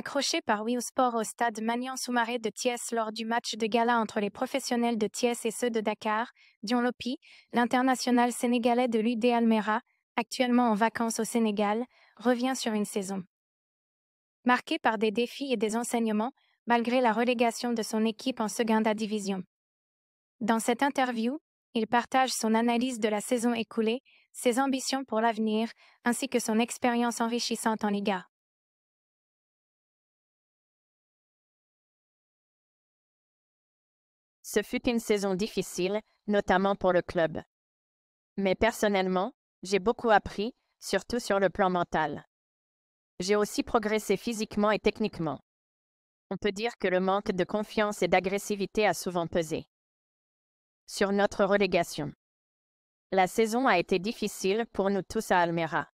Accroché par Wii au Sport au stade Magnan Soumaré de Thiès lors du match de gala entre les professionnels de Thiès et ceux de Dakar, Dion Lopi, l'international sénégalais de l'UD Almera, actuellement en vacances au Sénégal, revient sur une saison. Marqué par des défis et des enseignements, malgré la relégation de son équipe en Segunda Division. Dans cette interview, il partage son analyse de la saison écoulée, ses ambitions pour l'avenir, ainsi que son expérience enrichissante en Liga. Ce fut une saison difficile, notamment pour le club. Mais personnellement, j'ai beaucoup appris, surtout sur le plan mental. J'ai aussi progressé physiquement et techniquement. On peut dire que le manque de confiance et d'agressivité a souvent pesé. Sur notre relégation. La saison a été difficile pour nous tous à Almera.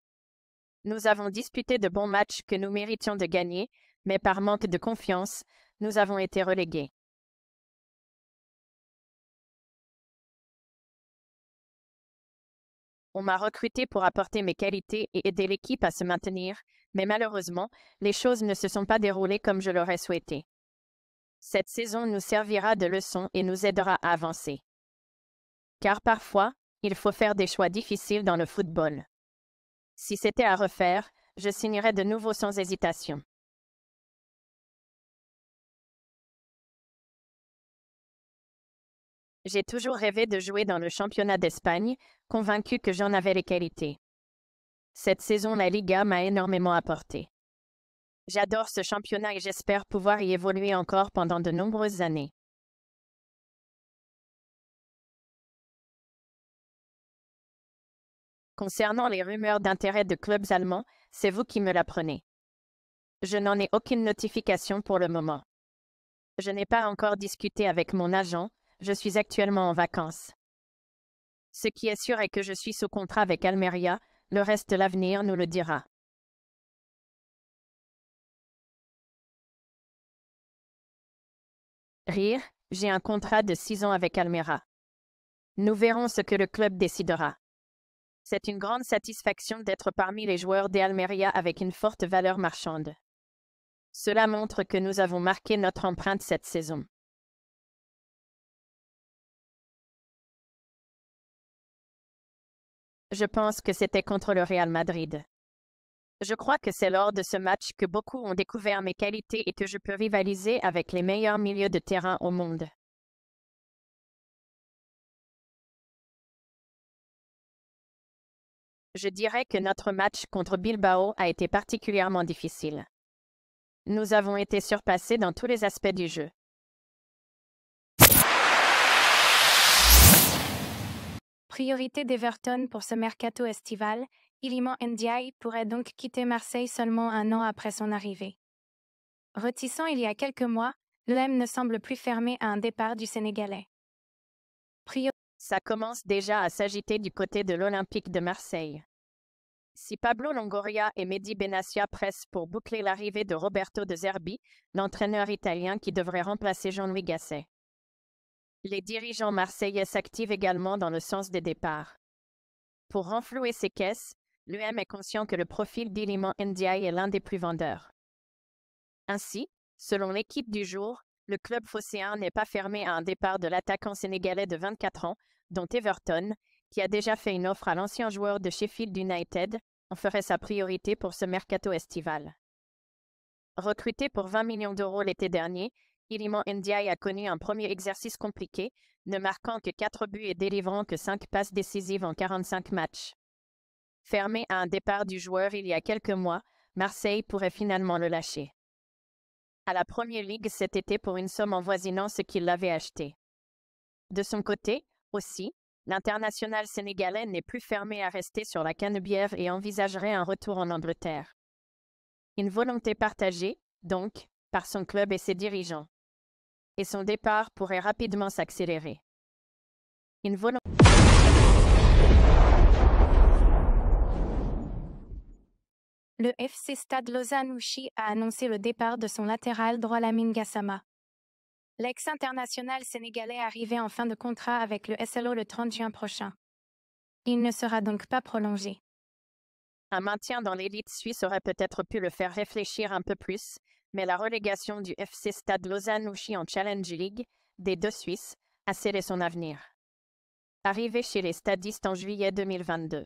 Nous avons disputé de bons matchs que nous méritions de gagner, mais par manque de confiance, nous avons été relégués. On m'a recruté pour apporter mes qualités et aider l'équipe à se maintenir, mais malheureusement, les choses ne se sont pas déroulées comme je l'aurais souhaité. Cette saison nous servira de leçon et nous aidera à avancer. Car parfois, il faut faire des choix difficiles dans le football. Si c'était à refaire, je signerais de nouveau sans hésitation. J'ai toujours rêvé de jouer dans le championnat d'Espagne, convaincu que j'en avais les qualités. Cette saison, la Liga m'a énormément apporté. J'adore ce championnat et j'espère pouvoir y évoluer encore pendant de nombreuses années. Concernant les rumeurs d'intérêt de clubs allemands, c'est vous qui me l'apprenez. Je n'en ai aucune notification pour le moment. Je n'ai pas encore discuté avec mon agent, je suis actuellement en vacances. Ce qui est sûr est que je suis sous contrat avec Almeria, le reste de l'avenir nous le dira. Rire, j'ai un contrat de six ans avec Almera. Nous verrons ce que le club décidera. C'est une grande satisfaction d'être parmi les joueurs des Almeria avec une forte valeur marchande. Cela montre que nous avons marqué notre empreinte cette saison. Je pense que c'était contre le Real Madrid. Je crois que c'est lors de ce match que beaucoup ont découvert mes qualités et que je peux rivaliser avec les meilleurs milieux de terrain au monde. Je dirais que notre match contre Bilbao a été particulièrement difficile. Nous avons été surpassés dans tous les aspects du jeu. Priorité d'Everton pour ce mercato estival, Iliman Ndiaye pourrait donc quitter Marseille seulement un an après son arrivée. Retissant il y a quelques mois, l'OM ne semble plus fermé à un départ du Sénégalais. Ça commence déjà à s'agiter du côté de l'Olympique de Marseille. Si Pablo Longoria et Mehdi Benassia pressent pour boucler l'arrivée de Roberto De Zerbi, l'entraîneur italien qui devrait remplacer Jean-Louis Gasset. Les dirigeants marseillais s'activent également dans le sens des départs. Pour renflouer ses caisses, l'UM est conscient que le profil d'Iliman Ndiaye est l'un des plus vendeurs. Ainsi, selon l'équipe du jour, le club phocéen n'est pas fermé à un départ de l'attaquant sénégalais de 24 ans, dont Everton, qui a déjà fait une offre à l'ancien joueur de Sheffield United, en ferait sa priorité pour ce mercato estival. Recruté pour 20 millions d'euros l'été dernier, Iriman Ndiaye a connu un premier exercice compliqué, ne marquant que 4 buts et délivrant que 5 passes décisives en 45 matchs. Fermé à un départ du joueur il y a quelques mois, Marseille pourrait finalement le lâcher. À la Première Ligue cet été pour une somme envoisinant ce qu'il l'avait acheté. De son côté, aussi, l'international sénégalais n'est plus fermé à rester sur la Canebière et envisagerait un retour en Angleterre. Une volonté partagée, donc, par son club et ses dirigeants et son départ pourrait rapidement s'accélérer. Le FC Stade lausanne a annoncé le départ de son latéral droit Lamine Gassama. L'ex-international sénégalais arrivait en fin de contrat avec le SLO le 30 juin prochain. Il ne sera donc pas prolongé. Un maintien dans l'élite suisse aurait peut-être pu le faire réfléchir un peu plus, mais la relégation du FC Stade Lausanne-Ouchy en Challenge League des deux Suisses a scellé son avenir. Arrivé chez les stadistes en juillet 2022,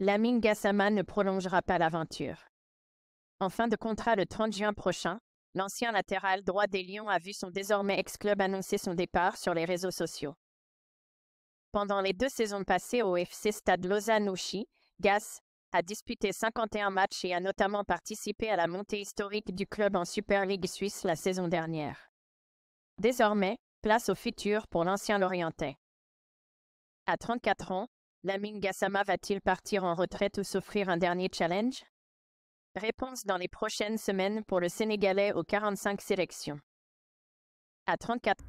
Lamine Gassama ne prolongera pas l'aventure. En fin de contrat le 30 juin prochain, l'ancien latéral droit des Lions a vu son désormais ex-club annoncer son départ sur les réseaux sociaux. Pendant les deux saisons passées au FC Stade Lausanne-Ouchy, Gass, a disputé 51 matchs et a notamment participé à la montée historique du club en Super League suisse la saison dernière. Désormais, place au futur pour l'ancien Lorientais. À 34 ans, Lamine Gassama va-t-il partir en retraite ou s'offrir un dernier challenge Réponse dans les prochaines semaines pour le Sénégalais aux 45 sélections. À 34